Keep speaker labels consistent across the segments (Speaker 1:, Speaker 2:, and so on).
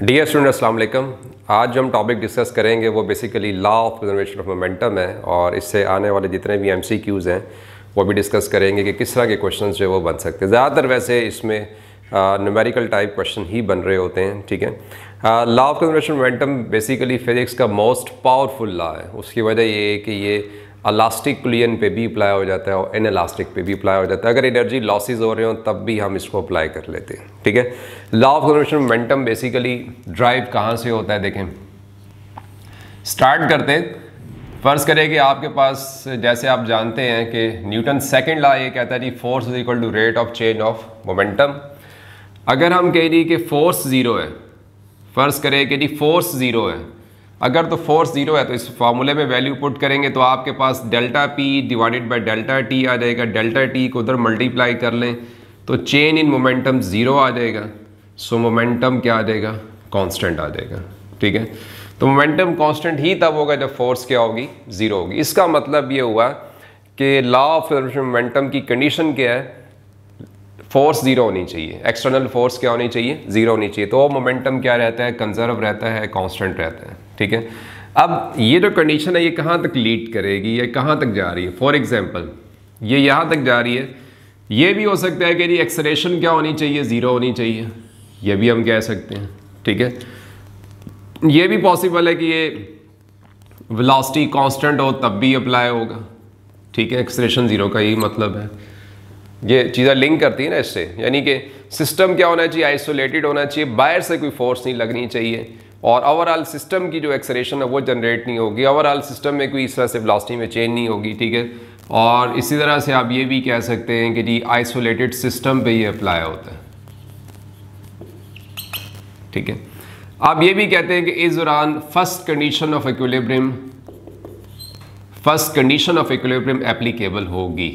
Speaker 1: Dear student Aslam आज जो हम टॉपिक डिस्कस करेंगे वो basically law of preservation of momentum है और इससे आने वाले जितने भी एमसीक्यूज़ हैं वो भी डिस्कस करेंगे कि किस तरह के क्वेश्चन जो है वो बन सकते हैं ज़्यादातर वैसे इसमें न्यूमेरिकल टाइप क्वेश्चन ही बन रहे होते हैं ठीक है law of preservation momentum basically physics का मोस्ट पावरफुल लॉ है उसकी वजह ये है कि ये अलास्टिक क्लियन पे भी अप्लाई हो जाता है और इन अलास्टिक पे भी अप्लाई हो जाता है अगर एनर्जी लॉसेज हो रहे हो तब भी हम इसको अप्लाई कर लेते हैं ठीक है law of conversion momentum basically derive कहाँ से होता है देखें स्टार्ट करते फर्ज करें कि आपके पास जैसे आप जानते हैं कि न्यूटन सेकेंड लॉ ये कहता है जी force is equal to rate of change of momentum अगर हम कह रही कि फोर्स ज़ीरो है फ़र्ज़ करें कि जी फोर्स ज़ीरो है अगर तो फोर्स जीरो है तो इस फार्मूले में वैल्यू पुट करेंगे तो आपके पास delta P divided by delta T आ जाएगा डेल्टा टी को उधर मल्टीप्लाई कर लें तो चेन इन मोमेंटम ज़ीरो आ जाएगा सो मोमेंटम क्या आ जाएगा कॉन्स्टेंट आ जाएगा ठीक है तो मोमेंटम कॉन्स्टेंट ही तब होगा जब फोर्स क्या होगी ज़ीरो होगी इसका मतलब ये हुआ कि लॉ ऑफ मोमेंटम की कंडीशन क्या है फोर्स जीरो होनी चाहिए एक्सटर्नल फोर्स क्या होनी चाहिए जीरो होनी चाहिए तो मोमेंटम क्या रहता है कंजर्व रहता है कांस्टेंट रहता है ठीक है अब ये जो कंडीशन है ये कहाँ तक लीड करेगी ये कहाँ तक जा रही है फॉर एग्जाम्पल ये यहाँ तक जा रही है ये भी हो सकता है कि जी एक्सलेशन क्या होनी चाहिए ज़ीरो होनी चाहिए ये भी हम कह सकते हैं ठीक है ये भी पॉसिबल है कि ये वेलोसिटी कांस्टेंट हो तब भी अप्लाई होगा ठीक है एक्सलेशन ज़ीरो का यही मतलब है ये चीज़ें लिंक करती है ना इससे यानी कि सिस्टम क्या होना चाहिए आइसोलेटेड होना चाहिए बाहर से कोई फोर्स नहीं लगनी चाहिए और ओवरऑल सिस्टम की जो एक्सरेशन है वो जनरेट नहीं होगी ओवरऑल सिस्टम में कोई इस तरह से ब्लास्टिंग में चेंज नहीं होगी ठीक है और इसी तरह से आप ये भी कह सकते हैं कि जी आइसोलेटेड सिस्टम पे ये अप्लाई होता है ठीक है आप ये भी कहते हैं कि इस दौरान first condition of equilibrium first condition of equilibrium applicable होगी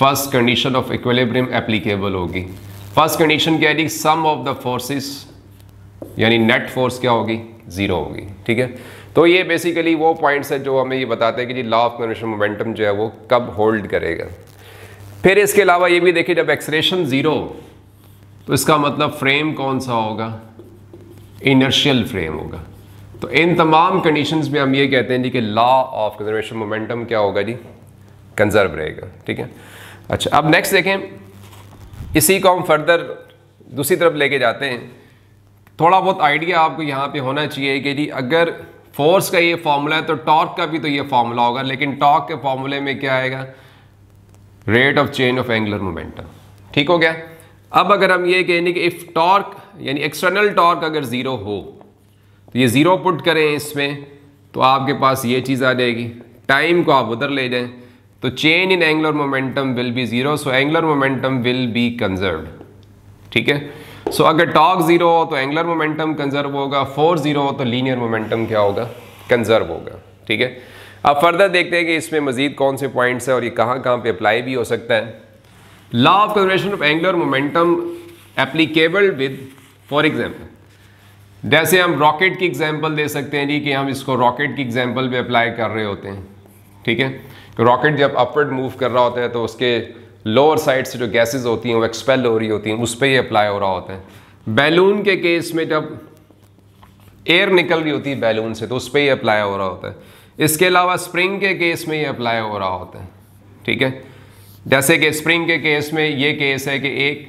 Speaker 1: first condition of equilibrium applicable होगी फर्स्ट कंडीशन क्या है सम ऑफ द फोर्सेस यानी नेट फोर्स क्या होगी ज़ीरो होगी ठीक है तो ये बेसिकली वो पॉइंट्स है जो हमें ये बताते हैं कि जी लॉ ऑफ कन्वेक्शन मोमेंटम जो है वो कब होल्ड करेगा फिर इसके अलावा ये भी देखिए जब एक्सरेशन ज़ीरो तो इसका मतलब फ्रेम कौन सा होगा इनर्शियल फ्रेम होगा तो इन तमाम कंडीशंस में हम ये कहते हैं जी कि लॉ ऑफ कंजर्वेशन मोमेंटम क्या होगा जी कंजर्व रहेगा ठीक है अच्छा अब नेक्स्ट देखें इसी को हम फर्दर दूसरी तरफ लेके जाते हैं थोड़ा बहुत आइडिया आपको यहाँ पे होना चाहिए कि जी अगर फोर्स का ये फार्मूला है तो टॉर्क का भी तो ये फार्मूला होगा लेकिन टॉर्क के फार्मूले में क्या आएगा rate of change of angular momentum ठीक हो गया अब अगर हम ये कहें कि इफ़ टॉर्क यानी एक्सटर्नल टॉर्क अगर ज़ीरो हो तो ये ज़ीरो पुट करें इसमें तो आपके पास ये चीज़ आ जाएगी टाइम को आप उधर ले जाएं तो change in angular momentum will be zero so angular momentum will be conserve ठीक है सो अगर टॉक जीरो हो तो एंगुलर मोमेंटम कंजर्व होगा फोर जीरो हो तो लीनियर मोमेंटम क्या होगा कंजर्व होगा ठीक है अब फर्दर देखते हैं कि इसमें मजीद कौन से पॉइंट्स हैं और ये कहाँ कहाँ पे अप्लाई भी हो सकता है law of conservation of angular momentum applicable with for example जैसे हम रॉकेट की एग्जाम्पल दे सकते हैं जी कि हम इसको रॉकेट की एग्जाम्पल भी अप्लाई कर रहे होते हैं ठीक है रॉकेट जब अपवर्ड मूव कर रहा होता है तो उसके लोअर साइड से जो गैसेज होती हैं वो एक्सपेल हो रही होती हैं उस पर ही अप्लाई हो रहा होता है बैलून के केस में जब एयर निकल रही होती है बैलून से तो उस पर ही अप्लाई हो रहा होता है इसके अलावा स्प्रिंग के केस में ही अप्लाई हो रहा होता है ठीक है जैसे कि स्प्रिंग के केस में ये केस है कि एक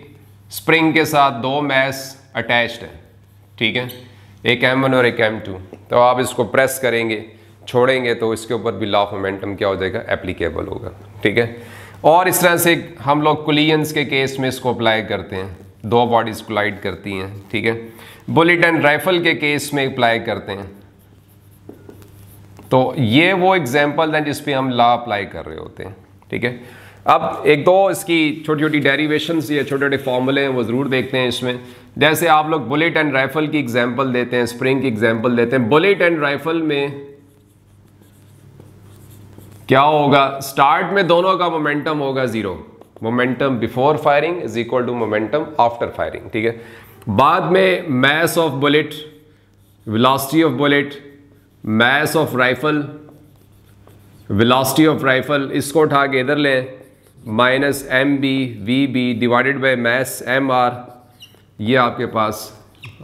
Speaker 1: स्प्रिंग के साथ दो मैस अटैच्ड है ठीक है एक एम वन और एक एम टू तो आप इसको प्रेस करेंगे छोड़ेंगे तो इसके ऊपर भी लॉ ऑफ मोमेंटम क्या हो जाएगा एप्लीकेबल होगा ठीक है और इस तरह से हम लोग कुलियंस के केस में इसको अप्लाई करते हैं दो बॉडीज़ कोलाइड करती हैं ठीक है बुलेट एंड राइफल के केस में अप्लाई करते हैं तो ये वो एग्जाम्पल हैं जिसपे हम लॉ अप्लाई कर रहे होते हैं ठीक है अब एक दो इसकी छोटी छोटी डेरीवेशन या छोटे छोटे फॉर्मूले हैं वो ज़रूर देखते हैं इसमें जैसे आप लोग बुलेट एंड राइफल की एग्जाम्पल देते हैं स्प्रिंग की एग्जाम्पल देते हैं बुलेट एंड राइफल में क्या होगा स्टार्ट में दोनों का मोमेंटम होगा zero momentum before firing is equal to momentum after firing ठीक है बाद में mass of bullet velocity of bullet mass of rifle velocity of rifle इसको उठा के इधर लें minus M B V B divided by mass M R ये आपके पास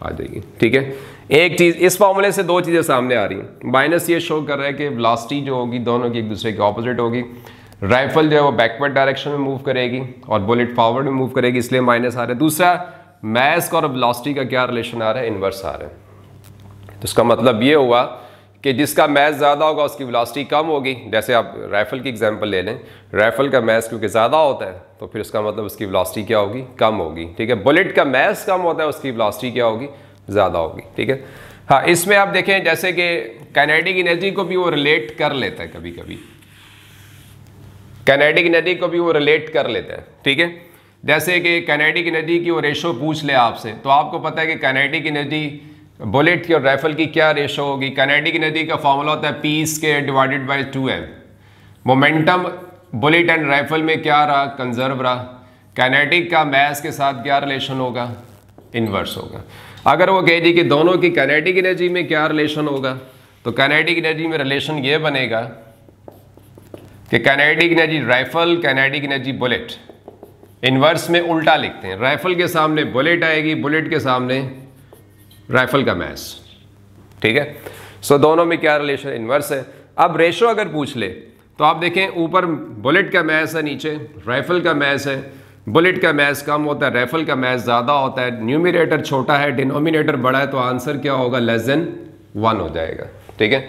Speaker 1: आ जाएगी ठीक है एक चीज़ इस फॉर्मूले से दो चीज़ें सामने आ रही हैं माइनस ये शो कर रहा है कि वेलोसिटी जो होगी दोनों की एक दूसरे के ऑपोजिट होगी राइफल जो है वो बैकवर्ड डायरेक्शन में मूव करेगी और बुलेट फॉरवर्ड में मूव करेगी इसलिए माइनस आ रहा है दूसरा मैस्क और वेलोसिटी का क्या रिलेशन आ रहा है इनवर्स आ रहा है तो इसका मतलब ये हुआ कि जिसका मैथ ज़्यादा होगा उसकी वेलोसिटी कम होगी जैसे आप राइफल की एग्जाम्पल ले लें राइफल का मैथ क्योंकि ज़्यादा होता है तो फिर उसका मतलब उसकी वेलोसिटी क्या होगी कम होगी ठीक है बुलेट का मैथ कम होता है उसकी वेलोसिटी क्या होगी ज़्यादा होगी ठीक है हाँ इसमें आप देखें जैसे कि कैनेडिक एनर्जी को भी वो रिलेट कर लेता है कभी कभी कैनेडिक एनर्जी को भी वो रिलेट कर लेता है ठीक है जैसे कि कैनेडिक एनर्जी की वो रेशो पूछ ले आपसे तो आपको पता है कि कैनेडिक एनर्जी बुलेट की और राइफल की क्या रेशो होगी कैनेडिक एनर्जी का फॉर्मूला होता है P square divided by two M momentum bullet and rifle में क्या रहा कंजर्व रहा कैनेडिक का मैथ के साथ क्या रिलेशन होगा इन्वर्स होगा अगर वो कह दी कि दोनों की कैनेटिक एनर्जी में क्या रिलेशन होगा तो कैनेटिक एनर्जी में रिलेशन ये बनेगा कि kinetic energy rifle kinetic energy bullet inverse में उल्टा लिखते हैं राइफल के सामने बुलेट आएगी बुलेट के सामने राइफल का मैस ठीक है सो so, दोनों में क्या रिलेशन इनवर्स है अब रेशो अगर पूछ ले तो आप देखें ऊपर बुलेट का मैस है नीचे राइफल का मैस है बुलेट का मैस कम होता है रेफल का मैस ज़्यादा होता है न्यूमिनेटर छोटा है डिनोमिनेटर बड़ा है तो आंसर क्या होगा लेस देन वन हो जाएगा ठीक है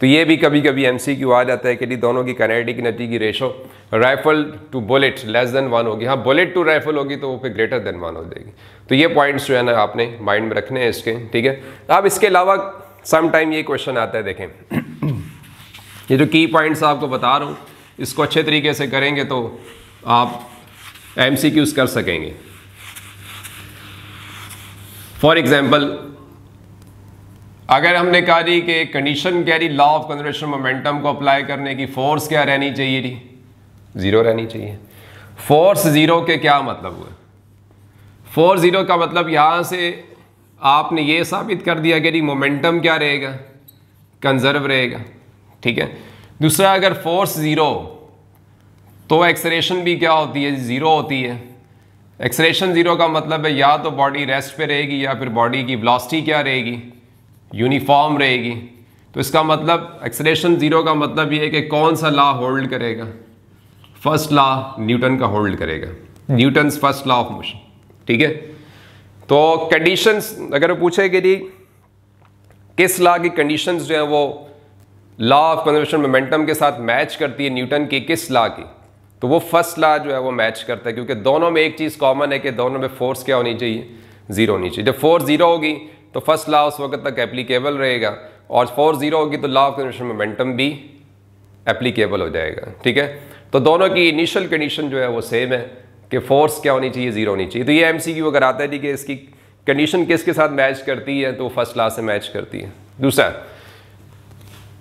Speaker 1: तो ये भी कभी कभी एम सी क्यू आ जाता है कि जी दोनों की कनेडिक नटी की ratio rifle to bullet less than one होगी हाँ बुलेट टू राइफल होगी तो वो फिर ग्रेटर देन वन हो जाएगी तो ये पॉइंट्स जो है ना आपने माइंड में रखने हैं इसके ठीक है अब इसके अलावा सम टाइम ये क्वेश्चन आता है देखें ये जो की पॉइंट्स आपको बता रहा हूँ इसको अच्छे तरीके से करेंगे तो आप एम सी क्यूज कर सकेंगे फॉर एग्जाम्पल अगर हमने कहा दी कि कंडीशन क्या रही लॉ ऑफ कंजर्वेशन मोमेंटम को अप्लाई करने की फोर्स क्या रहनी चाहिए थी ज़ीरो रहनी चाहिए फोर्स ज़ीरो के क्या मतलब हुए फोर्स ज़ीरो का मतलब यहां से आपने ये साबित कर दिया कि मोमेंटम क्या रहेगा कंजर्व रहेगा ठीक है दूसरा अगर फोर्स ज़ीरो तो एक्सरेशन भी क्या होती है ज़ीरो होती है एक्सरेशन ज़ीरो का मतलब है या तो बॉडी रेस्ट पे रहेगी या फिर बॉडी की ब्लास्टी क्या रहेगी यूनिफॉर्म रहेगी तो इसका मतलब एक्सरेशन ज़ीरो का मतलब ये है कि कौन सा लॉ होल्ड करेगा फर्स्ट लॉ न्यूटन का होल्ड करेगा Newton first law of motion ठीक है तो कंडीशंस अगर पूछे कि जी किस लॉ की कंडीशंस जो है वो लॉ ऑफ कंजर्वेशन मोमेंटम के साथ मैच करती है न्यूटन की किस लॉ की तो वो फर्स्ट ला जो है वो मैच करता है क्योंकि दोनों में एक चीज़ कॉमन है कि दोनों में फोर्स क्या होनी चाहिए ज़ीरो होनी चाहिए जब फोर्स ज़ीरो होगी तो फर्स्ट ला उस वक्त तक एप्लीकेबल रहेगा और फोर्स ज़ीरो होगी तो लॉ ऑफ कन्वेक्शन मोमेंटम भी एप्लीकेबल हो जाएगा ठीक है तो दोनों की इनिशियल कंडीशन जो है वो सेम है कि फोर्स क्या होनी चाहिए ज़ीरो होनी चाहिए तो ये एम सी क्यू अगर आता है कि इसकी कंडीशन किसके साथ मैच करती है तो फर्स्ट ला से मैच करती है दूसरा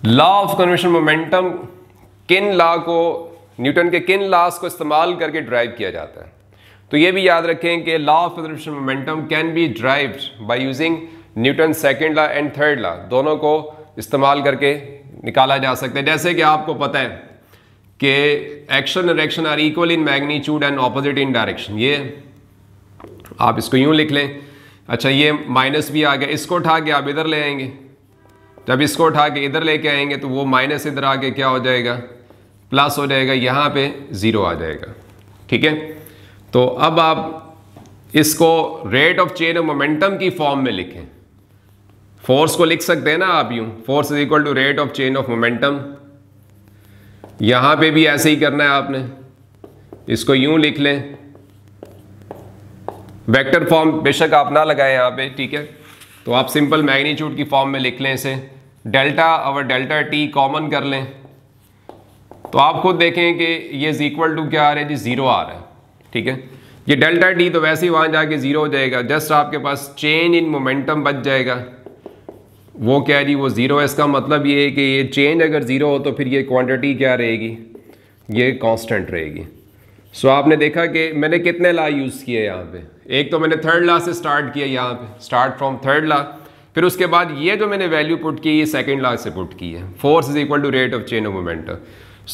Speaker 1: लॉ ऑफ कन्वेक्शन मोमेंटम किन लॉ को न्यूटन के किन लॉस को इस्तेमाल करके ड्राइव किया जाता है तो ये भी याद रखें कि law of preservation momentum can be derive by using Newton second law and third law दोनों को इस्तेमाल करके निकाला जा सकता है जैसे कि आपको पता है कि एक्शन और action are equal in magnitude and opposite in direction ये आप इसको यूं लिख लें अच्छा ये माइनस भी आ गया इसको उठा के आप इधर ले आएंगे जब इसको उठा के इधर लेके आएंगे तो वो माइनस इधर आके क्या हो जाएगा प्लस हो जाएगा यहाँ पे ज़ीरो आ जाएगा ठीक है तो अब आप इसको rate of change of momentum की फॉर्म में लिखें फोर्स को लिख सकते हैं ना आप यूं force is equal to rate of change of momentum यहां पे भी ऐसे ही करना है आपने इसको यूं लिख लें वेक्टर फॉर्म बेशक आप ना लगाए यहां पे ठीक है तो आप सिंपल मैग्नीट्यूड की फॉर्म में लिख लें इसे डेल्टा और डेल्टा टी कॉमन कर लें तो आप खुद देखें कि ये इज इक्वल टू क्या आ रहा है जी ज़ीरो आ रहा है ठीक है ये डेल्टा डी तो वैसे ही वहां जाके ज़ीरो हो जाएगा जस्ट आपके पास चेंज इन मोमेंटम बच जाएगा वो क्या है जी वो ज़ीरो है इसका मतलब ये है कि ये चेंज अगर ज़ीरो हो तो फिर ये क्वांटिटी क्या रहेगी ये कांस्टेंट रहेगी सो so, आपने देखा कि मैंने कितने ला यूज़ किए यहाँ पे एक तो मैंने थर्ड ला से स्टार्ट किया यहाँ पे स्टार्ट फ्रॉम थर्ड ला फिर उसके बाद ये जो मैंने वैल्यू पुट की ये सेकेंड ला से पुट की है force is equal to rate of change of momentum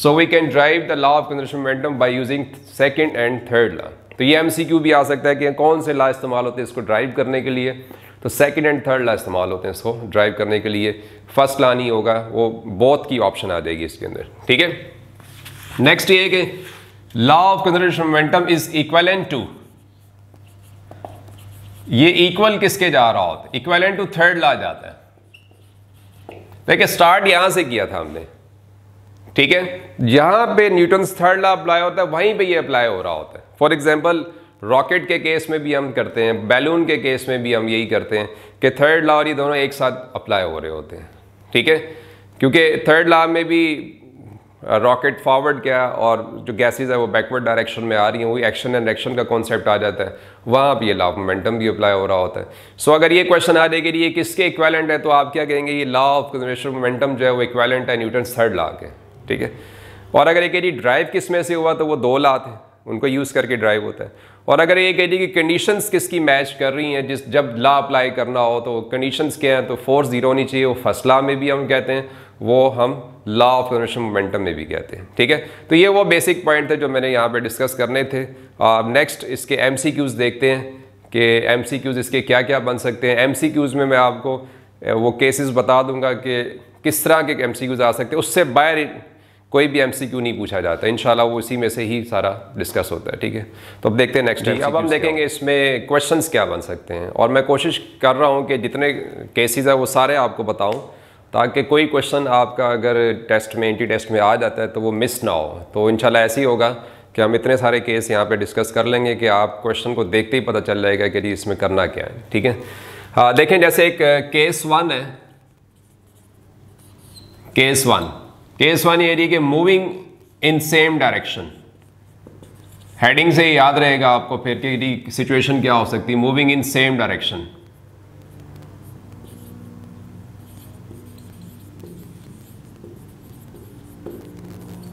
Speaker 1: so we can derive the law of conservation momentum by using second and third law तो ये एम भी आ सकता है कि कौन से लॉ इस्तेमाल होते हैं इसको ड्राइव करने के लिए तो सेकेंड एंड थर्ड लॉ इस्तेमाल होते हैं इसको ड्राइव करने के लिए फर्स्ट लॉ नहीं होगा वो बहुत की ऑप्शन आ जाएगी इसके अंदर ठीक है नेक्स्ट ये कि law of conservation momentum is equal and to ये इक्वल किसके जा रहा होता है इक्वल टू थर्ड लॉ जाता है देखिए स्टार्ट यहां से किया था हमने ठीक है जहां पे न्यूटन थर्ड लॉ अप्लाई होता है वहीं पे ये अप्लाई हो रहा होता है फॉर एग्जाम्पल रॉकेट के केस में भी हम करते हैं बैलून के केस में भी हम यही करते हैं कि थर्ड लॉ और ये दोनों एक साथ अप्लाई हो रहे होते हैं ठीक है क्योंकि थर्ड लॉ में भी रॉकेट फॉरवर्ड है और जो गैसेज है वो बैकवर्ड डायरेक्शन में आ रही हैं वही एक्शन एंड एक्शन का कॉन्सेप्ट आ जाता है वहाँ पर ये लॉ ऑफ मोमेंटम भी अप्लाई हो रहा होता है सो so, अगर ये क्वेश्चन आ जाएगी ये किसके इक्वेलेंट है तो आप क्या कहेंगे ये लॉ ऑफ कंजर्वेशन मोमेंटम जो है वो इक्वेलेंट है न्यूटन थर्ड लॉ के ठीक है और अगर एक एडी ड्राइव किस में से हुआ तो वो दो लात है उनको यूज़ करके ड्राइव होता है और अगर एक एडी की कि कंडीशंस किसकी मैच कर रही हैं जिस जब ला अप्लाई करना हो तो कंडीशंस क्या हैं तो फोर्स ज़ीरो होनी चाहिए वो फर्स्ट ला में भी हम कहते हैं वो हम लॉ ऑफ कन्वेंशन मोमेंटम में भी कहते हैं ठीक है तो ये वो बेसिक पॉइंट थे जो मैंने यहाँ पे डिस्कस करने थे अब नेक्स्ट इसके एम देखते हैं कि एम इसके क्या क्या बन सकते हैं एम में मैं आपको वो केसेस बता दूंगा कि किस तरह के एम आ सकते हैं उससे बाहर कोई भी एमसीक्यू नहीं पूछा जाता इन वो इसी में से ही सारा डिस्कस होता है ठीक है तो अब देखते हैं नेक्स्ट अब हम देखेंगे इसमें क्वेश्चन क्या बन सकते हैं और मैं कोशिश कर रहा हूँ कि जितने केसेज हैं वो सारे आपको बताऊँ ताकि कोई क्वेश्चन आपका अगर टेस्ट में एंटी टेस्ट में आ जाता है तो वो मिस ना हो तो इनशाला ऐसे ही होगा कि हम इतने सारे केस यहाँ पे डिस्कस कर लेंगे कि आप क्वेश्चन को देखते ही पता चल जाएगा कि जी इसमें करना क्या है ठीक है हाँ देखें जैसे एक केस uh, वन है केस वन केस वन ये कि moving in same direction heading से ही याद रहेगा आपको फिर कि सिचुएशन क्या हो सकती है मूविंग इन सेम डायरेक्शन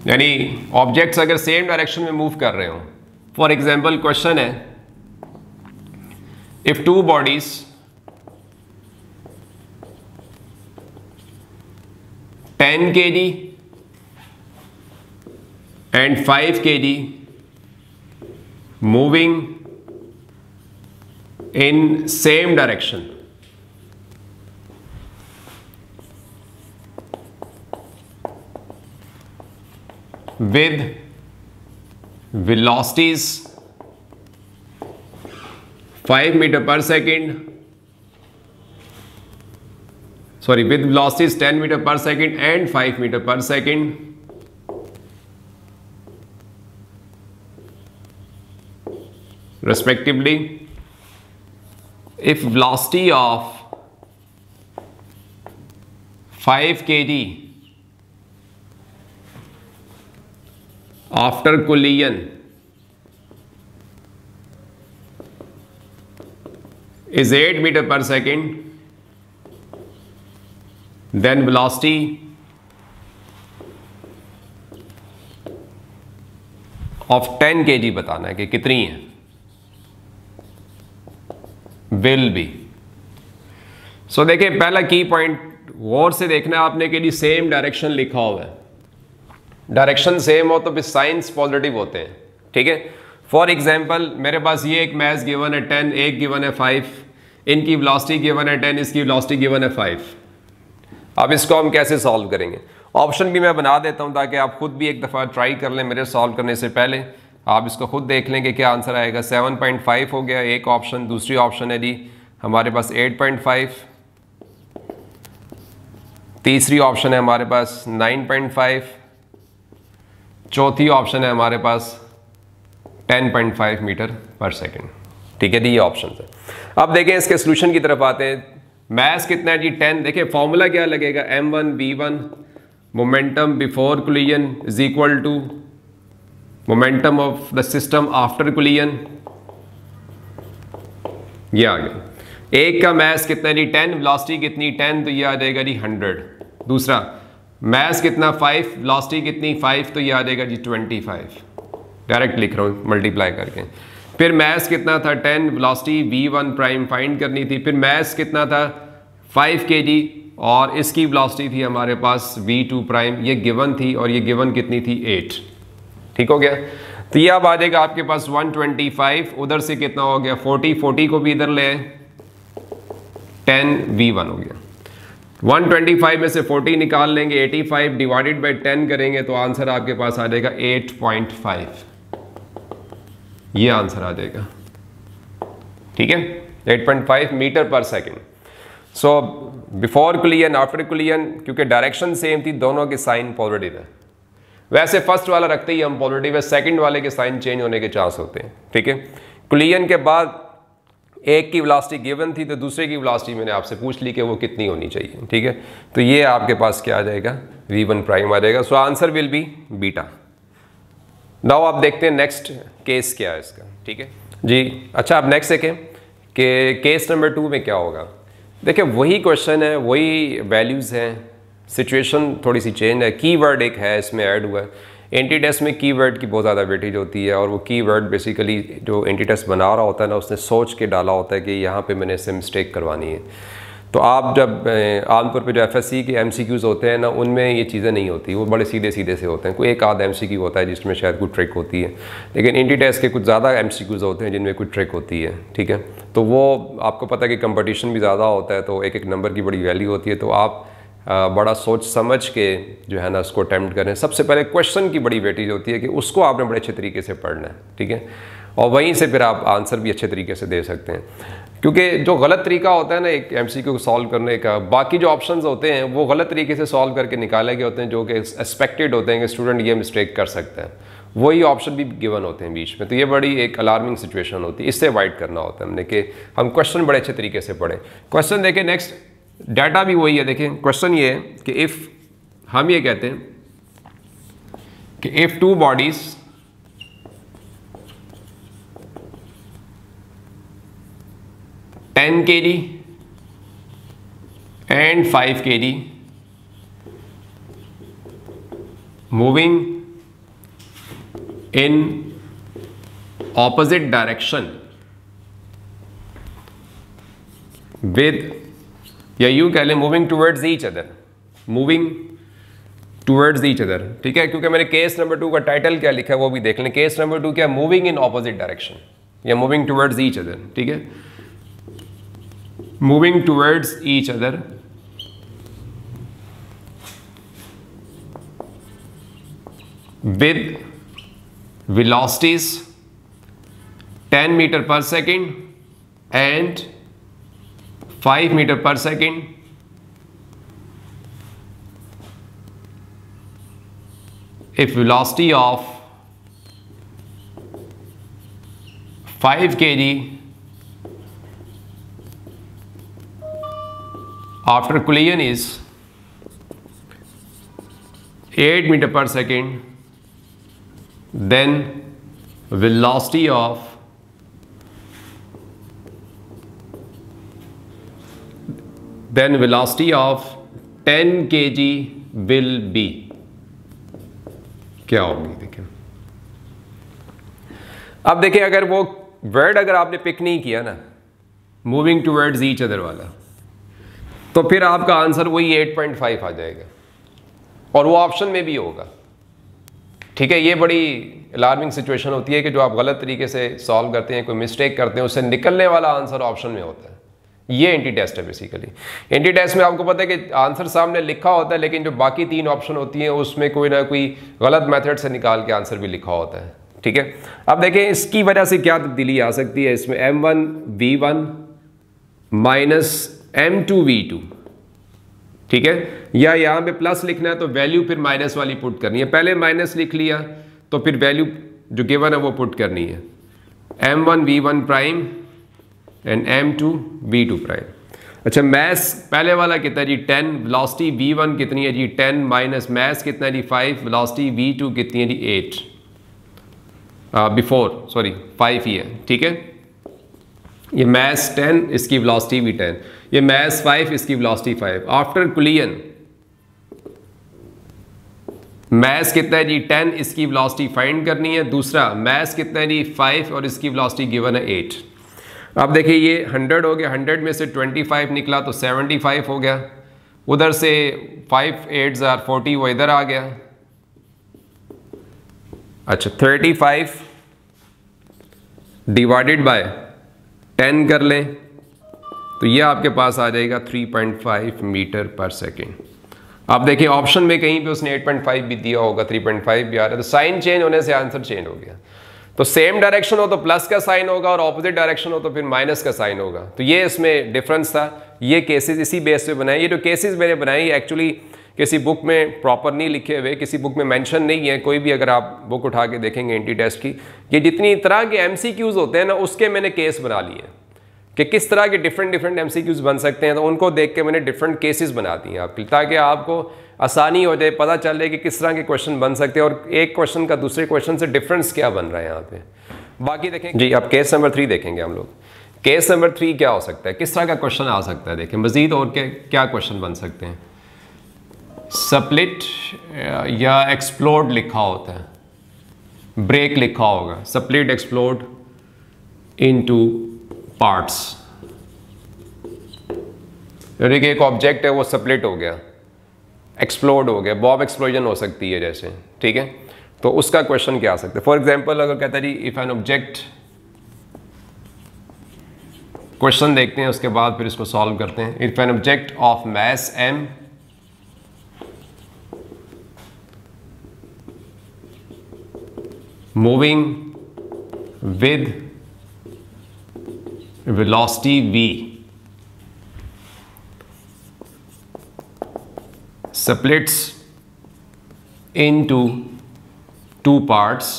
Speaker 1: यानी ऑब्जेक्ट्स अगर सेम डायरेक्शन में मूव कर रहे हो फॉर एग्जाम्पल क्वेश्चन है if two bodies ten K G and 5 kg moving in same direction with velocities 5 meter per second sorry with velocities 10 meter per second and 5 meter per second respectively. If velocity of 5 kg after collision is 8 meter per second then velocity of 10 kg जी बताना है कि कितनी है will be सो देखिए पहला की point गौर से देखना है आपने के लिए सेम डायरेक्शन लिखा हुआ है डायरेक्शन सेम हो तो फिर साइंस पॉजिटिव होते हैं ठीक है फॉर एग्जाम्पल मेरे पास ये एक मैथ गिवन है टेन एक गिवन है फाइव इनकी वेलोसिटी गिवन है टेन इसकी वेलोसिटी गिवन है फाइव अब इसको हम कैसे सॉल्व करेंगे ऑप्शन भी मैं बना देता हूं ताकि आप खुद भी एक दफ़ा ट्राई कर लें मेरे सॉल्व करने से पहले आप इसको खुद देख लें कि क्या आंसर आएगा 7.5 हो गया एक ऑप्शन दूसरी ऑप्शन है जी हमारे पास 8.5 तीसरी ऑप्शन है हमारे पास 9.5 चौथी ऑप्शन है हमारे पास 10.5 मीटर पर सेकंड ठीक है जी ये ऑप्शन है अब देखें इसके सोल्यूशन की तरफ आते हैं मैथ कितना है जी 10 देखिए फॉर्मूला क्या लगेगा V one momentum before collision is equal to momentum of the system after collision ये आ गया एक का मैस कितना जी टेन ब्लास्टी कितनी टेन तो ये आ जाएगा जी हंड्रेड दूसरा मैस कितना फाइव ब्लास्टी कितनी फाइव तो ये आ जाएगा जी ट्वेंटी फाइव डायरेक्ट लिख रहा हूँ मल्टीप्लाई करके फिर मैस कितना था ten velocity V one prime find करनी थी फिर मैथ्स कितना था फाइव के जी और इसकी ब्लास्टी थी हमारे पास वी टू प्राइम ये गिवन थी और ये गिवन कितनी थी एट ठीक हो गया तो ये अब आ जाएगा आपके पास 125 उधर से कितना हो गया 40 40 को भी इधर ले 10 V1 हो गया 125 में से 40 निकाल लेंगे 85 डिवाइडेड बाय 10 करेंगे तो आंसर आपके पास आ जाएगा 8.5 ये आंसर आ जाएगा ठीक है 8.5 मीटर पर second so before collision after collision क्योंकि डायरेक्शन सेम थी दोनों के साइन पॉजिटिव है वैसे फर्स्ट वाला रखते ही हम पॉजिटिव है सेकंड वाले के साइन चेंज होने के चांस होते हैं ठीक है क्लियन के बाद एक की वलास्टी गिवन थी तो दूसरे की वलास्टी मैंने आपसे पूछ ली कि वो कितनी होनी चाहिए ठीक है तो ये आपके पास क्या आ जाएगा वी वन प्राइम आ जाएगा so answer will be beta now आप देखते हैं नेक्स्ट केस क्या है इसका ठीक है जी अच्छा आप नेक्स्ट देखें कि केस नंबर टू में क्या होगा देखिए वही क्वेश्चन है वही वैल्यूज़ हैं सिचुएशन थोड़ी सी चेंज है कीवर्ड एक है इसमें ऐड हुआ है एंटी टेस्ट में कीवर्ड की बहुत ज़्यादा वेटेज होती है और वो कीवर्ड बेसिकली जो एंटी टेस्ट बना रहा होता है ना उसने सोच के डाला होता है कि यहाँ पे मैंने इसे मिस्टेक करवानी है तो आप जब आमतौर पर जो एफ एस सी के एम सी क्यूज़ होते हैं ना उनमें ये चीज़ें नहीं होती वो बड़े सीधे सीधे से होते हैं कोई एक आध एम सी क्यू होता है जिसमें शायद कोई ट्रिक होती है लेकिन इंटी टेस्ट के कुछ ज़्यादा एम सी क्यूज़ होते हैं जिनमें कुछ ट्रिक होती है ठीक है तो वो आपको पता है कि कंपटीशन भी ज़्यादा होता है तो एक एक नंबर की बड़ी वैल्यू होती है तो आप बड़ा सोच समझ के जो है ना उसको अटैम्प्ट करें सबसे पहले क्वेश्चन की बड़ी वेटेज होती है कि उसको आपने बड़े अच्छे तरीके से पढ़ना है ठीक है और वहीं से फिर आप आंसर भी अच्छे तरीके से दे सकते हैं क्योंकि जो गलत तरीका होता है ना एक एम को सॉल्व करने का बाकी जो ऑप्शन होते हैं वो गलत तरीके से सॉल्व करके निकाले गए होते हैं जो कि एक्सपेक्टेड होते हैं कि स्टूडेंट ये मिस्टेक कर सकता है वही ऑप्शन भी गिवन होते हैं बीच में तो ये बड़ी एक अलार्मिंग सिचुएशन होती है इससे अवॉइड करना होता है हमने कि हम क्वेश्चन बड़े अच्छे तरीके से पढ़ें क्वेश्चन देखें नेक्स्ट डाटा भी वही है देखें क्वेश्चन ये है कि इफ़ हम ये कहते हैं कि if two bodies ten K G and five K G moving in opposite direction with या यू कह लें moving towards each other moving towards each other ठीक है क्योंकि मैंने केस नंबर टू का टाइटल क्या लिखा है वो भी देख लें केस नंबर टू क्या मूविंग इन ऑपोजिट डायरेक्शन या मूविंग टूवर्ड्स ईच अदर ठीक है moving towards each other with velocities 10 metre पर second and 5 meter per second if velocity of 5 kg after collision is 8 meter per second then velocity of then velocity of 10 kg will be क्या होगी देखिए अब देखिए अगर वो word अगर आपने पिक नहीं किया ना moving towards each other वाला तो फिर आपका आंसर वही 8.5 आ जाएगा और वो ऑप्शन में भी होगा ठीक है ये बड़ी अलार्मिंग सिचुएशन होती है कि जो आप गलत तरीके से सॉल्व करते हैं कोई मिस्टेक करते हैं उससे निकलने वाला आंसर ऑप्शन में होता है ये एंटी टेस्ट है बेसिकली एंटी टेस्ट में आपको पता है कि आंसर सामने लिखा होता है लेकिन जो बाकी तीन ऑप्शन होती हैं उसमें कोई ना कोई गलत मेथड से निकाल के आंसर भी लिखा होता है ठीक है अब देखें इसकी वजह से क्या तब्दीली आ सकती है इसमें M one V one minus M two V two ठीक है या यहां पे प्लस लिखना है तो वैल्यू फिर माइनस वाली पुट करनी है पहले माइनस लिख लिया तो फिर वैल्यू जो गिवन है वो पुट करनी है M one V one prime and M two V two prime अच्छा मैस पहले वाला कितना जी टेन वेलोसिटी वी वन कितनी है जी टेन माइनस मैस कितना है जी फाइव वेलोसिटी वी टू कितनी है जी एट बिफोर सॉरी फाइव ही है ठीक है ये मैस टेन इसकी वेलोसिटी भी टेन ये मैस फाइव इसकी velocity five after collision mass कितना है जी टेन इसकी वेलोसिटी फाइंड करनी है दूसरा मैस कितना है जी फाइव और इसकी वेलोसिटी गिवन है एट अब देखिए ये हंड्रेड हो गया हंड्रेड में से ट्वेंटी फाइव निकला तो सेवेंटी फाइव हो गया उधर से फाइव एट ज़ार फोर्टी वो इधर आ गया अच्छा thirty five divided by ten कर लें तो ये आपके पास आ जाएगा थ्री पॉइंट फाइव मीटर पर सेकेंड आप देखिए ऑप्शन में कहीं पे उसने 8.5 भी दिया होगा 3.5 भी आ रहा है तो साइन चेंज होने से आंसर चेंज हो गया तो सेम डायरेक्शन हो तो प्लस का साइन होगा और ऑपोजिट डायरेक्शन हो तो फिर माइनस का साइन होगा तो ये इसमें डिफरेंस था ये केसेस इसी बेस पे बनाए ये जो तो केसेस मैंने बनाए एक्चुअली किसी बुक में प्रॉपर नहीं लिखे हुए किसी बुक में मेंशन नहीं है कोई भी अगर आप बुक उठा के देखेंगे एंटी टेस्ट की ये जितनी तरह के एम होते हैं ना उसके मैंने केस बना लिए कि किस तरह के डिफरेंट डिफरेंट एम बन सकते हैं तो उनको देख के मैंने डिफरेंट केसेज बना दिए आप ताकि आपको आसानी हो जाए पता चले कि किस तरह के क्वेश्चन बन सकते हैं और एक क्वेश्चन का दूसरे क्वेश्चन से डिफरेंस क्या बन रहा है यहाँ पे बाकी देखें जी आप केस नंबर थ्री देखेंगे हम लोग केस नंबर थ्री क्या हो सकता है किस तरह का क्वेश्चन आ सकता है देखें मज़ीद और क्या क्या क्वेश्चन बन सकते हैं सप्लिट या एक्सप्लोर्ड लिखा होता है ब्रेक लिखा होगा सप्लिट एक्सप्लोर्ड टू पार्ट्स एक ऑब्जेक्ट है वो सप्लिट हो गया एक्सप्लोड हो गया बॉब एक्सप्लोजन हो सकती है जैसे ठीक है तो उसका क्वेश्चन क्या आ सकता है फॉर एग्जाम्पल अगर कहता है जी इफ़ एन ऑब्जेक्ट क्वेश्चन देखते हैं उसके बाद फिर इसको सॉल्व करते हैं if an object of mass M moving with velocity V splits into two parts.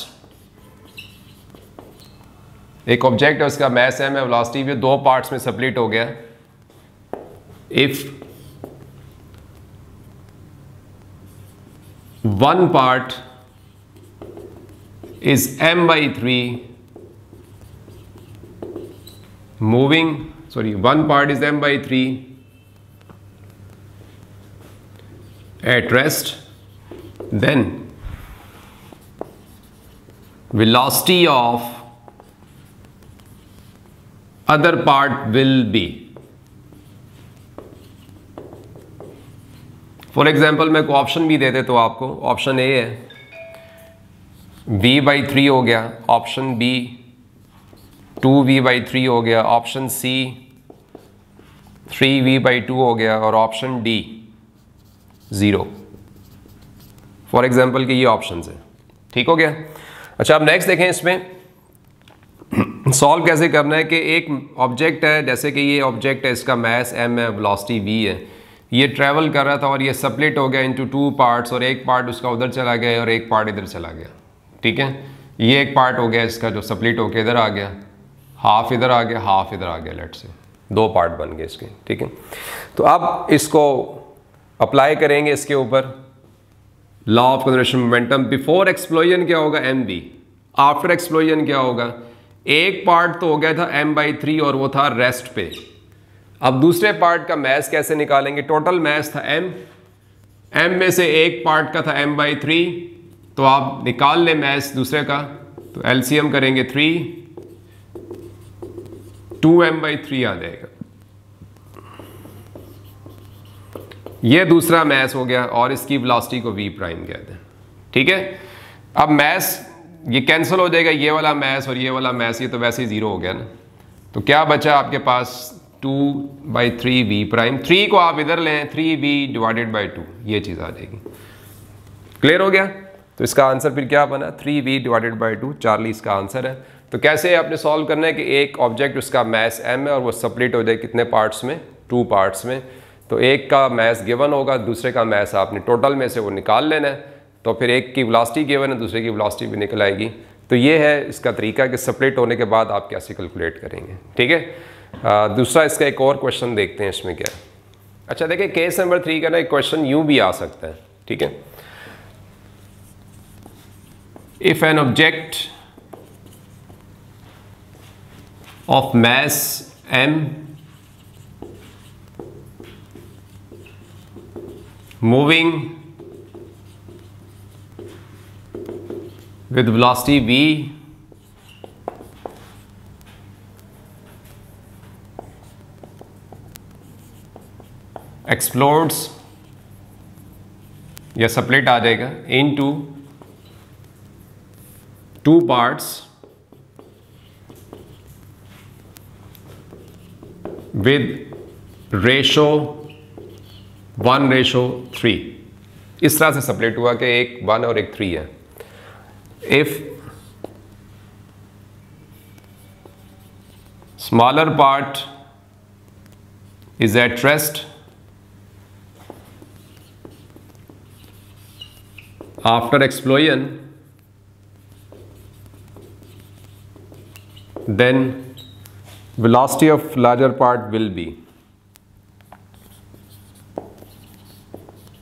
Speaker 1: एक ऑब्जेक्ट है उसका मैस एम है वेलोसिटी भी दो पार्ट्स में सप्लिट हो गया if one part is M by three moving sorry one part is M by three at rest then velocity of other part will be for example मैं को option भी दे देता तो हूँ आपको ऑप्शन ए है वी बाई थ्री हो गया option B two V by three हो गया option C three V by two हो गया और option D zero for example के ये ऑप्शन है ठीक हो गया अच्छा अब नेक्स्ट देखें इसमें सॉल्व कैसे करना है कि एक ऑब्जेक्ट है जैसे कि ये ऑब्जेक्ट है इसका मैस एम है वेलोसिटी वी है ये ट्रैवल कर रहा था और ये सप्लिट हो गया इनटू टू पार्ट्स और एक पार्ट उसका उधर चला गया और एक पार्ट इधर चला गया ठीक है ये एक पार्ट हो गया इसका जो सप्लिट होकर इधर आ गया हाफ इधर आ गया हाफ इधर आ गया लेट से दो पार्ट बन गए इसके ठीक है तो अब इसको अप्लाई करेंगे इसके ऊपर law of conservation momentum before explosion क्या होगा एम बी आफ्टर एक्सप्लोजन क्या होगा एक पार्ट तो हो गया था एम बाई थ्री और वो था रेस्ट पे अब दूसरे पार्ट का मैथ कैसे निकालेंगे टोटल मैथ था एम एम में से एक पार्ट का था एम बाई थ्री तो आप निकाल लें मैथ दूसरे का तो एलसीएम करेंगे three two M by three आ जाएगा ये दूसरा मैस हो गया और इसकी वेलोसिटी को वी प्राइम कहते हैं ठीक है अब मैस ये कैंसिल हो जाएगा ये वाला मैस और ये वाला मैस ये तो वैसे ही ज़ीरो हो गया ना तो क्या बचा आपके पास two by three V prime three को आप इधर लें three V divided by two ये चीज़ आ जाएगी क्लियर हो गया तो इसका आंसर फिर क्या बना three V divided by two Charlie इसका आंसर है तो कैसे आपने सॉल्व करना है कि एक ऑब्जेक्ट उसका मैस एम है और वो सेपरेट हो जाए कितने पार्ट्स में टू पार्ट्स में तो एक का मैस गिवन होगा दूसरे का मैस आपने टोटल में से वो निकाल लेना है तो फिर एक की वलास्टी गिवन है दूसरे की वलास्टी भी निकल आएगी तो ये है इसका तरीका कि सेपरेट होने के बाद आप कैसे कैलकुलेट करेंगे ठीक है दूसरा इसका एक और क्वेश्चन देखते हैं इसमें क्या अच्छा देखिए केस नंबर थ्री का ना एक क्वेश्चन यूं भी आ सकता है ठीक है if an object of mass M moving with velocity v explodes या सप्लेट आ जाएगा into two parts with ratio one ratio three इस तरह से सपरेट हुआ कि एक वन और एक थ्री है if smaller part is at rest after explosion then velocity of larger part will be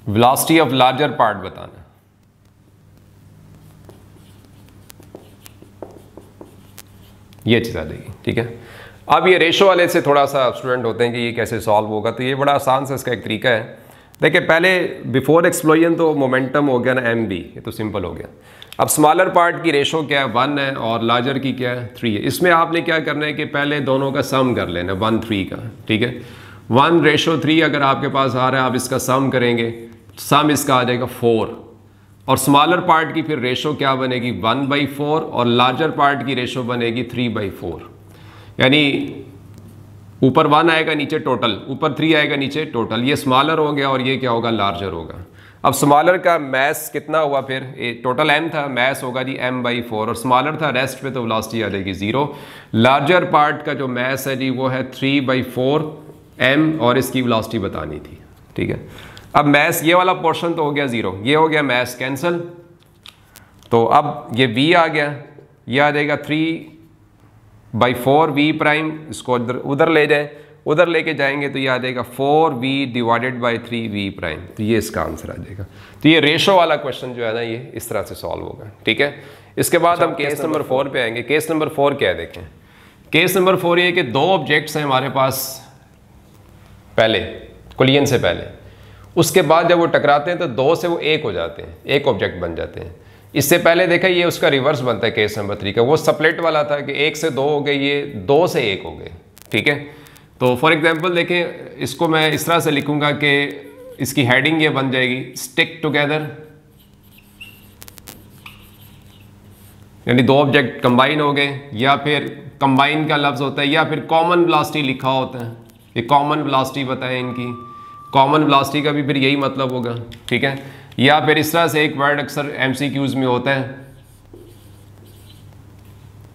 Speaker 1: velocity of larger part बताना ये चीज़ आ जाएगी ठीक है अब ये रेशो वाले से थोड़ा सा स्टूडेंट होते हैं कि ये कैसे सॉल्व होगा तो ये बड़ा आसान सा इसका एक तरीका है देखिए पहले बिफोर एक्सप्लोजन तो मोमेंटम हो गया ना एम बी ये तो सिंपल हो गया अब स्मॉलर पार्ट की रेशो क्या है वन है और लार्जर की क्या है थ्री है इसमें आपने क्या करना है कि पहले दोनों का सम कर लेना वन थ्री का ठीक है वन रेशो थ्री अगर आपके पास आ रहा है आप इसका सम करेंगे सम इसका आ जाएगा फोर और स्मॉलर पार्ट की फिर रेशो क्या बनेगी वन बाई फोर और लार्जर पार्ट की रेशो बनेगी थ्री बाई फोर यानी ऊपर वन आएगा नीचे टोटल ऊपर थ्री आएगा नीचे टोटल ये स्मॉलर हो गया और ये क्या होगा लार्जर होगा अब स्मॉलर का मैस कितना हुआ फिर ए, टोटल एम था मैस होगा जी एम बाई फोर और स्मॉलर था रेस्ट पे तो वेलोसिटी आ जाएगी ज़ीरो लार्जर पार्ट का जो मैस है जी वो है थ्री बाई फोर एम और इसकी वेलोसिटी बतानी थी ठीक है अब मैस ये वाला पोर्शन तो हो गया ज़ीरो ये हो गया मैस कैंसल तो अब ये वी आ गया ये आ जाएगा three by four V prime इसको उधर उधर ले जाए उधर लेके जाएंगे तो ये आ जाएगा four V divided by three V prime तो ये इसका आंसर आ जाएगा तो ये रेशो वाला क्वेश्चन जो है ना ये इस तरह से सॉल्व होगा ठीक है इसके बाद अच्छा, हम केस नंबर फोर पे आएंगे केस नंबर फोर क्या है देखें केस नंबर फोर ये कि दो ऑब्जेक्ट्स हैं हमारे पास पहले कुलियन से पहले उसके बाद जब वो टकराते हैं तो दो से वो एक हो जाते हैं एक ऑब्जेक्ट बन जाते हैं इससे पहले देखा ये उसका रिवर्स बनता है केस नंबर थ्री का वो सप्लेट वाला था कि एक से दो हो गए ये दो से एक हो गए ठीक है तो फॉर एग्जांपल देखें इसको मैं इस तरह से लिखूंगा कि इसकी हेडिंग ये बन जाएगी स्टिक टुगेदर यानी दो ऑब्जेक्ट कंबाइन हो गए या फिर कंबाइन का लफ्ज़ होता है या फिर कॉमन ब्लास्टी लिखा होता है ये कॉमन ब्लास्टी बताएं इनकी कॉमन ब्लास्टी का भी फिर यही मतलब होगा ठीक है या फिर इस तरह से एक वर्ड अक्सर एमसीक्यूज में होता है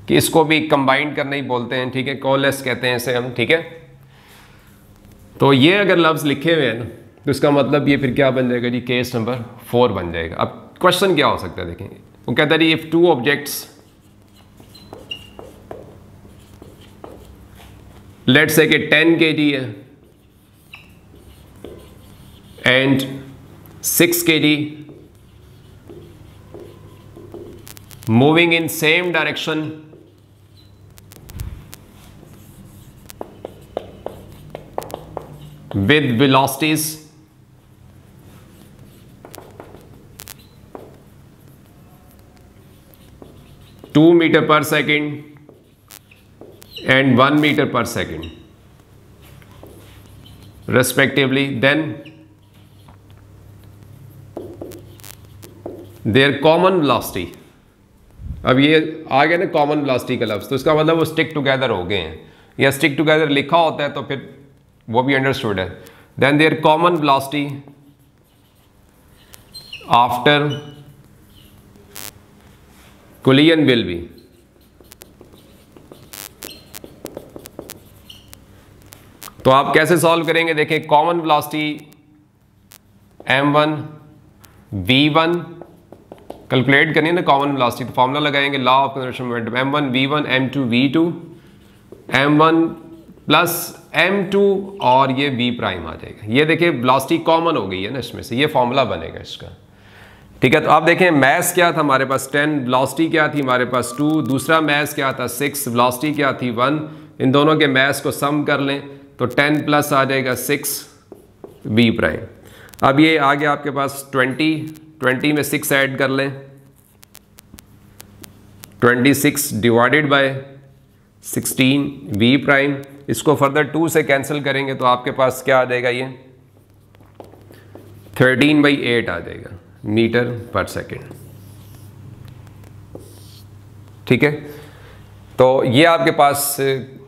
Speaker 1: कि इसको भी कंबाइंड करने ही बोलते हैं ठीक है कॉलेस कहते हैं इसे हम ठीक है तो ये अगर लफ्ज़ लिखे हुए हैं ना तो इसका मतलब ये फिर क्या बन जाएगा जी केस नंबर फोर बन जाएगा अब क्वेश्चन क्या हो सकता है देखेंगे वो कहता है जी if two objects let say कि टेन के जी है and six K G moving in same direction with velocities two metre पर second and 1 meter per second respectively then their common velocity अब ये आ गया ना कॉमन प्लास्टिक का लफ्ज़ तो इसका मतलब वो स्टिक टुगेदर हो गए हैं या स्टिक टुगेदर लिखा होता है तो फिर वो भी अंडरस्टूड है then their common velocity after collision will be तो आप कैसे सॉल्व करेंगे देखें common velocity m1 v1 calculate करिए ना कॉमन वेलोसिटी तो फॉर्मूला लगाएंगे law of conversion momentum M one V one M two V two M one plus M two और ये v प्राइम आ जाएगा ये देखिए वेलोसिटी कॉमन हो गई है ना इसमें से ये फॉर्मूला बनेगा इसका ठीक है तो आप देखें मैस क्या था हमारे पास टेन वेलोसिटी क्या थी हमारे पास टू दूसरा मैस क्या था सिक्स वेलोसिटी क्या थी वन इन दोनों के मैथ्स को सम कर लें तो टेन प्लस आ जाएगा सिक्स बी प्राइम अब ये आ गया आपके पास ट्वेंटी ट्वेंटी में सिक्स ऐड कर लें twenty six divided by sixteen V prime इसको फर्दर टू से कैंसिल करेंगे तो आपके पास क्या आ जाएगा ये थर्टीन बाई एट आ जाएगा मीटर पर सेकेंड ठीक है तो ये आपके पास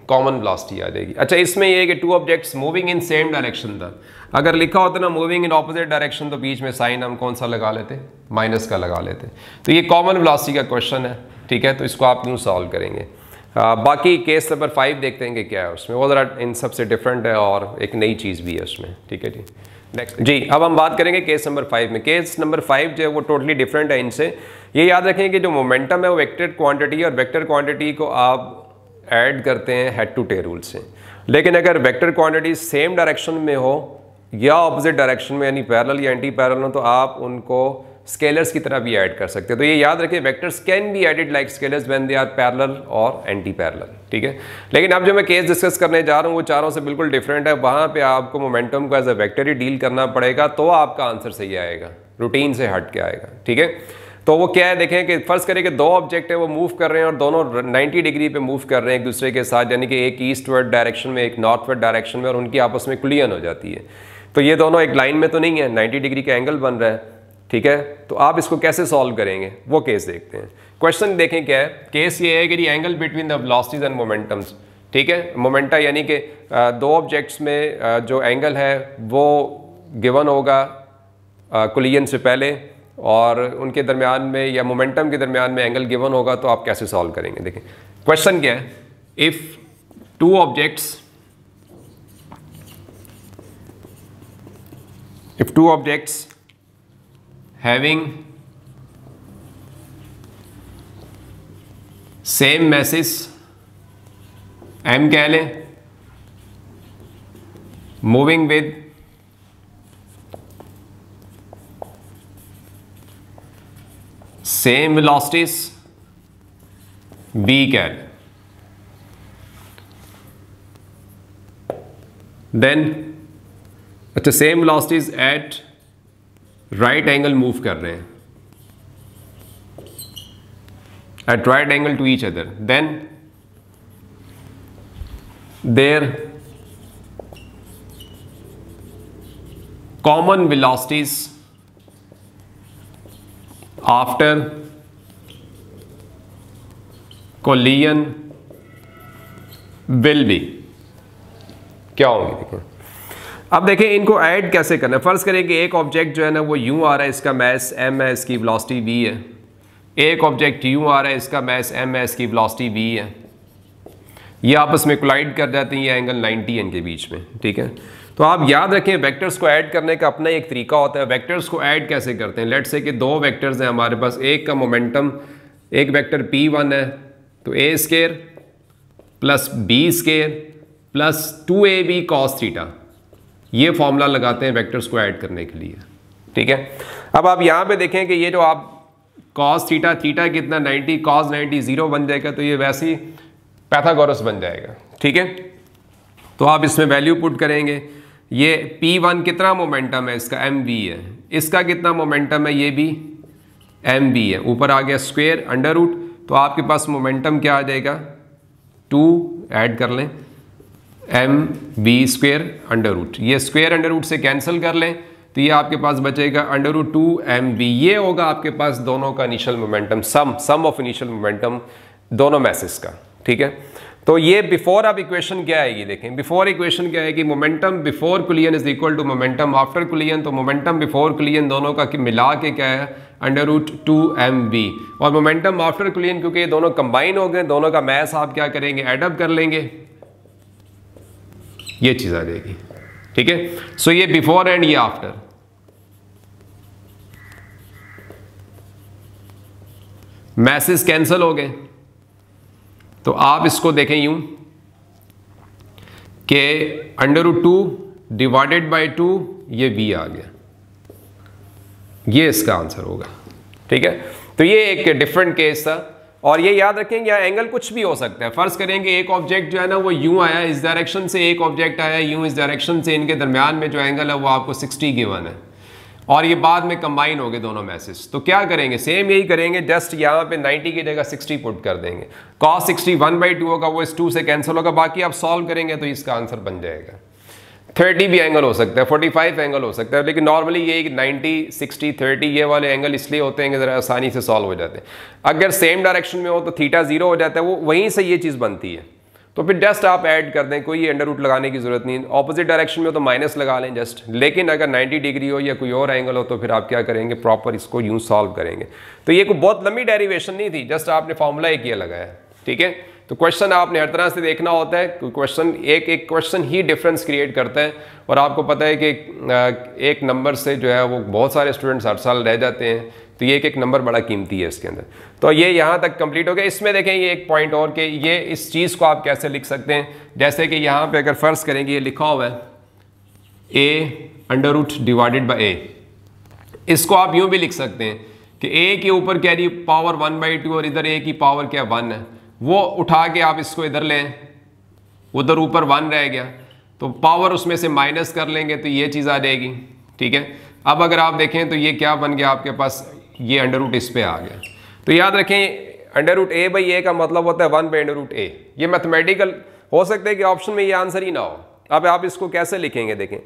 Speaker 1: कॉमन वेलोसिटी आ जाएगी अच्छा इसमें यह है कि two objects moving in same direction था अगर लिखा होता तो ना मूविंग इन ऑपोजिट डायरेक्शन तो बीच में साइन हम कौन सा लगा लेते माइनस का लगा लेते तो ये कॉमन वेलोसिटी का क्वेश्चन है ठीक है तो इसको आप यूँ सॉल्व करेंगे आ, बाकी केस नंबर फाइव देखते हैं कि क्या है उसमें वो ज़रा इन सब से डिफरेंट है और एक नई चीज़ भी है उसमें ठीक है जी नेक्स्ट जी अब हम बात करेंगे केस नंबर फाइव में केस नंबर फाइव जो है वो टोटली डिफरेंट है इनसे ये याद रखें कि जो मोमेंटम है वो वेक्टर क्वांटिटी और वेक्टर क्वांटिटी को आप ऐड करते हैं हेड टू टे रूल से लेकिन अगर वेक्टर क्वांटिटी सेम डायरेक्शन में हो या ऑपोजिट डायरेक्शन में यानी पैरल या एंटी पैरल हो तो आप उनको स्केलर्स की तरह भी ऐड कर सकते हैं तो ये याद रखें vectors can be added like scalars when they are parallel और एंटी पैरेलल ठीक है लेकिन अब जो मैं केस डिस्कस करने जा रहा हूँ वो चारों से बिल्कुल डिफरेंट है वहाँ पर आपको मोमेंटम को एज अ वैक्टर ही डील करना पड़ेगा तो आपका आंसर सही आएगा रूटीन से हट के आएगा ठीक है तो वो क्या है देखें कि फ़र्ज़ करें कि दो ऑब्जेक्ट है वो मूव कर रहे हैं और दोनों 90 डिग्री पे मूव कर रहे हैं एक दूसरे के साथ यानी कि एक ईस्टवर्ड डायरेक्शन में एक नॉर्थवर्ड डायरेक्शन में और उनकी आपस में क्लियन हो जाती है तो ये दोनों एक लाइन में तो नहीं है नाइन्टी डिग्री का एंगल बन रहा है ठीक है तो आप इसको कैसे सॉल्व करेंगे वो केस देखते हैं क्वेश्चन देखें क्या है केस ये है कि एंगल बिटवीन द ब्लॉसिज एंड मोमेंटम्स ठीक है मोमेंटा यानी कि दो ऑब्जेक्ट्स में जो एंगल है वो गिवन होगा कुलियन से पहले और उनके दरमियान में या मोमेंटम के दरमियान में एंगल गिवन होगा तो आप कैसे सॉल्व करेंगे देखें क्वेश्चन क्या है if two objects if two objects having same masses M कह लें moving with same velocities, we can. Then at the same velocities at right angle move कर रहे हैं at right angle to each other then their common velocities after collision will be क्या होगी देखो अब देखें इनको ऐड कैसे करना है फ़र्ज़ करें कि एक ऑब्जेक्ट जो है ना वो यू आ रहा है इसका मैस एम है इसकी वेलोसिटी वी है एक ऑब्जेक्ट यू आ रहा है इसका मैस एम है इसकी वेलोसिटी वी है ये आपस में क्लाइड कर जाते हैं ये एंगल 90 इनके बीच में ठीक है तो आप याद रखें वेक्टर्स को ऐड करने का अपना एक तरीका होता है वेक्टर्स को ऐड कैसे करते हैं लेट से कि दो वेक्टर्स हैं हमारे पास एक का मोमेंटम एक वेक्टर पी वन है तो A square plus B square plus two A B cos theta ये फॉर्मूला लगाते हैं वेक्टर्स को ऐड करने के लिए ठीक है अब आप यहाँ पर देखें कि ये जो आप कॉस थीटा थीटा कितना नाइन्टी कॉस नाइन्टी जीरो बन जाएगा तो ये वैसे ही पैथागोरस बन जाएगा ठीक है तो आप इसमें वैल्यू पुट करेंगे ये P1 कितना मोमेंटम है इसका एम है इसका कितना मोमेंटम है ये भी एम है ऊपर आ गया स्क्वेयर अंडर रूट तो आपके पास मोमेंटम क्या आ जाएगा टू ऐड कर लें M V square under root ये स्क्वेयर अंडर रूट से कैंसिल कर लें तो ये आपके पास बचेगा under root two M V ये होगा आपके पास दोनों का initial momentum sum sum of initial momentum दोनों मैसेज का ठीक है तो ये बिफोर अब इक्वेशन क्या आएगी देखें बिफोर इक्वेशन क्या आएगी momentum before collision is equal to momentum after collision तो मोमेंटम बिफोर कुलियन दोनों का मिला के क्या है under root two M V और मोमेंटम आफ्टर कुलियन क्योंकि ये दोनों कंबाइन हो गए दोनों का मैथ आप क्या करेंगे एडअप कर लेंगे ये चीज़ आ जाएगी ठीक है सो ये बिफोर एंड ये आफ्टर मैसेज कैंसिल हो गए तो आप इसको देखें यूं कि under root two divided by two ये बी आ गया ये इसका आंसर होगा ठीक है तो ये एक डिफरेंट केस था और ये याद रखें कि एंगल कुछ भी हो सकता है फर्ज करें कि एक ऑब्जेक्ट जो है ना वो यूं आया इस डायरेक्शन से एक ऑब्जेक्ट आया यूं इस डायरेक्शन से इनके दरमियान में जो एंगल है वो आपको 60 गिवन है और ये बाद में कंबाइन हो गए दोनों मैसेज तो क्या करेंगे सेम यही करेंगे जस्ट यहाँ पे 90 की जगह 60 पुट कर देंगे कॉस 60 वन बाई टू होगा वो इस टू से कैंसिल होगा बाकी आप सॉल्व करेंगे तो इसका आंसर बन जाएगा 30 भी एंगल हो सकता है 45 एंगल हो सकता है लेकिन नॉर्मली ये 90, 60, 30 ये वाले एंगल इसलिए होते हैं कि ज़रा आसानी से सॉल्व हो जाते हैं अगर सेम डायरेक्शन में हो तो थीटा जीरो हो जाता है वो वहीं से ये चीज़ बनती है तो फिर जस्ट आप ऐड कर दें कोई अंडर रूट लगाने की ज़रूरत नहीं ऑपोजिट डायरेक्शन में तो माइनस लगा लें जस्ट लेकिन अगर 90 डिग्री हो या कोई और एंगल हो तो फिर आप क्या करेंगे प्रॉपर इसको यूं सॉल्व करेंगे तो ये कोई बहुत लंबी डेरिवेशन नहीं थी जस्ट आपने फॉर्मूला एक ये लगाया ठीक है तो क्वेश्चन आपने हर तरह से देखना होता है क्वेश्चन एक एक क्वेश्चन ही डिफरेंस क्रिएट करता है और आपको पता है कि एक नंबर से जो है वो बहुत सारे स्टूडेंट्स हर साल रह जाते हैं तो ये एक एक नंबर बड़ा कीमती है इसके अंदर तो ये यहाँ तक कंप्लीट हो गया इसमें देखें ये एक पॉइंट और कि ये इस चीज़ को आप कैसे लिख सकते हैं जैसे कि यहाँ पे अगर फ़र्ज़ करेंगे ये लिखा हुआ है A under root divided by A इसको आप यूँ भी लिख सकते हैं कि ए के ऊपर क्या रही पावर वन बाई टू और इधर ए की पावर क्या वन है वो उठा के आप इसको इधर लें उधर ऊपर वन रह गया तो पावर उसमें से माइनस कर लेंगे तो ये चीज़ आ जाएगी ठीक है अब अगर आप देखें तो ये क्या बन गया आपके पास ये अंडर रूट इस पर आ गया तो याद रखें under root A by A का मतलब होता है one by under root A ये मैथमेटिकल हो सकता है कि ऑप्शन में ये आंसर ही ना हो अब आप इसको कैसे लिखेंगे देखें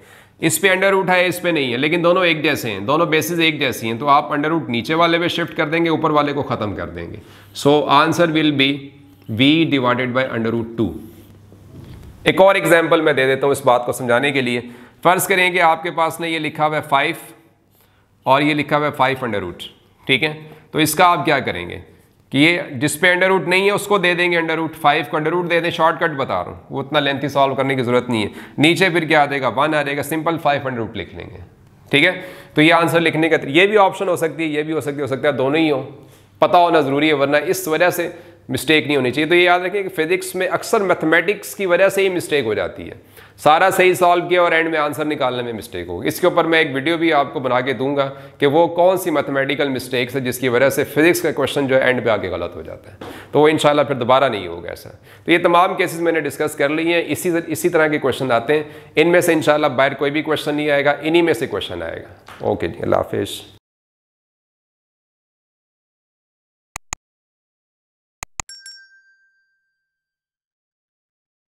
Speaker 1: इस पे अंडर रूट है इस पे नहीं है लेकिन दोनों एक जैसे हैं दोनों बेसिस एक जैसी हैं तो आप अंडर रूट नीचे वाले पे शिफ्ट कर देंगे ऊपर वाले को ख़त्म कर देंगे so answer will be V divided by under root two एक और एग्जाम्पल मैं दे देता हूँ इस बात को समझाने के लिए फ़र्ज़ करें कि आपके पास ने ये लिखा हुआ है फाइव और ये लिखा हुआ है फाइव अंडर रूट ठीक है तो इसका आप क्या करेंगे कि ये जिस पे अंडर रूट नहीं है उसको दे देंगे अंडर रूट फाइव को अंडर रूट दे दें शॉर्टकट बता रहा हूँ वो उतना लेंथी सॉल्व करने की जरूरत नहीं है नीचे फिर क्या आ जाएगा वन आ जाएगा सिंपल फाइव अंडर रूट लिख लेंगे ठीक है तो ये आंसर लिखने का ये भी ऑप्शन हो सकती है ये भी हो सकती हो सकता है दोनों ही हो पता होना ज़रूरी है वरना इस वजह से मिस्टेक नहीं होनी चाहिए तो ये याद रखें कि फिजिक्स में अक्सर मैथमेटिक्स की वजह से ही मिस्टेक हो जाती है सारा सही सॉल्व किया और एंड में आंसर निकालने में मिस्टेक होगी इसके ऊपर मैं एक वीडियो भी आपको बना के दूंगा कि वो कौन सी मैथमेटिकल मिस्टेक्स है जिसकी वजह से फिजिक्स का क्वेश्चन जो है एंड पे आके गलत हो जाता है तो वो इंशाल्लाह फिर दोबारा नहीं होगा ऐसा तो ये तमाम केसेस मैंने डिस्कस कर ली हैं इसी इसी तरह के क्वेश्चन आते हैं इनमें से इंशाल्लाह बाहर कोई भी क्वेश्चन नहीं आएगा इन्हीं में से क्वेश्चन आएगा ओके जी अल्लाह हाफिज़